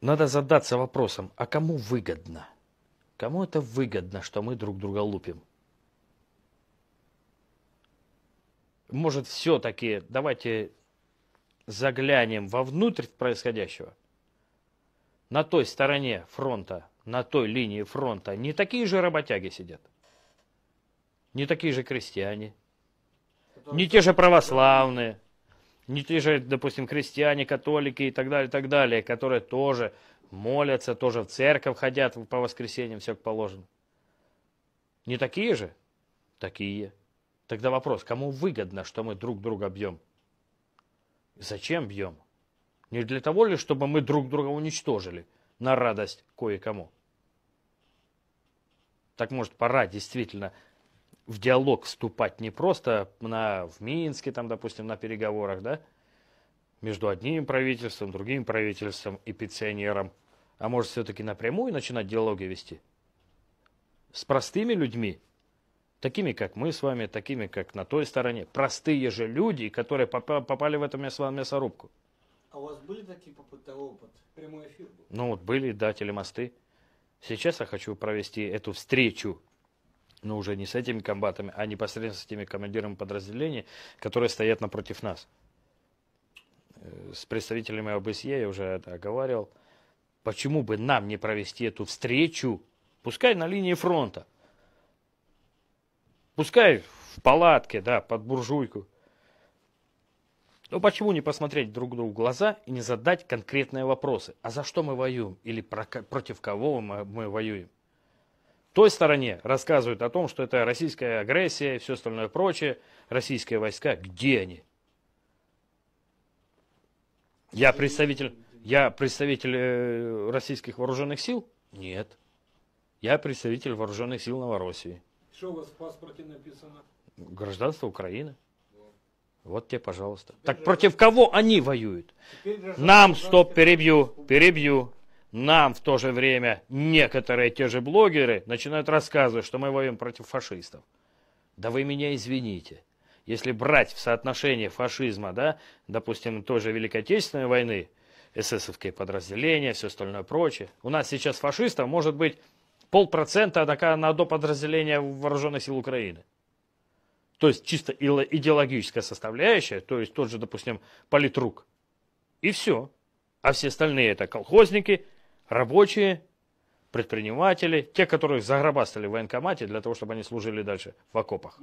надо задаться вопросом, а кому выгодно? Кому это выгодно, что мы друг друга лупим? Может, все-таки давайте заглянем вовнутрь происходящего? На той стороне фронта, на той линии фронта не такие же работяги сидят, не такие же крестьяне, не те же православные – не те же, допустим, крестьяне, католики и так далее, и так далее, которые тоже молятся, тоже в церковь ходят по воскресеньям, все как положено. Не такие же? Такие. Тогда вопрос, кому выгодно, что мы друг друга бьем? Зачем бьем? Не для того ли, чтобы мы друг друга уничтожили на радость кое-кому? Так может пора действительно в диалог вступать не просто на, в Минске, там, допустим, на переговорах, да, между одним правительством, другим правительством и пенсионером, а может все-таки напрямую начинать диалоги вести с простыми людьми, такими, как мы с вами, такими, как на той стороне, простые же люди, которые попали в эту мясорубку. А у вас были такие попытки, опыт? Прямой эфир был? Ну вот были, да, телемосты. Сейчас я хочу провести эту встречу но ну, уже не с этими комбатами, а непосредственно с теми командирами подразделений, которые стоят напротив нас. Э, с представителями ОБСЕ я уже это оговаривал. Почему бы нам не провести эту встречу, пускай на линии фронта, пускай в палатке, да, под буржуйку, Но почему не посмотреть друг другу в глаза и не задать конкретные вопросы? А за что мы воюем? Или про, против кого мы, мы воюем? той стороне рассказывают о том, что это российская агрессия и все остальное прочее, российские войска, где они? Я представитель, я представитель э, российских вооруженных сил? Нет. Я представитель вооруженных сил Новороссии. Что у вас в паспорте написано? Гражданство Украины. Вот тебе, пожалуйста. Теперь так против кого они воюют? Нам, стоп, перебью, перебью. Нам в то же время некоторые те же блогеры начинают рассказывать, что мы воюем против фашистов. Да вы меня извините. Если брать в соотношение фашизма, да, допустим, той же Великой Отечественной войны, эсэсовские подразделения, все остальное прочее, у нас сейчас фашистов может быть полпроцента на до подразделения вооруженных сил Украины. То есть чисто идеологическая составляющая, то есть тот же, допустим, политрук. И все. А все остальные это колхозники, рабочие, предприниматели, те, которые загробастали в военкомате для того, чтобы они служили дальше в окопах.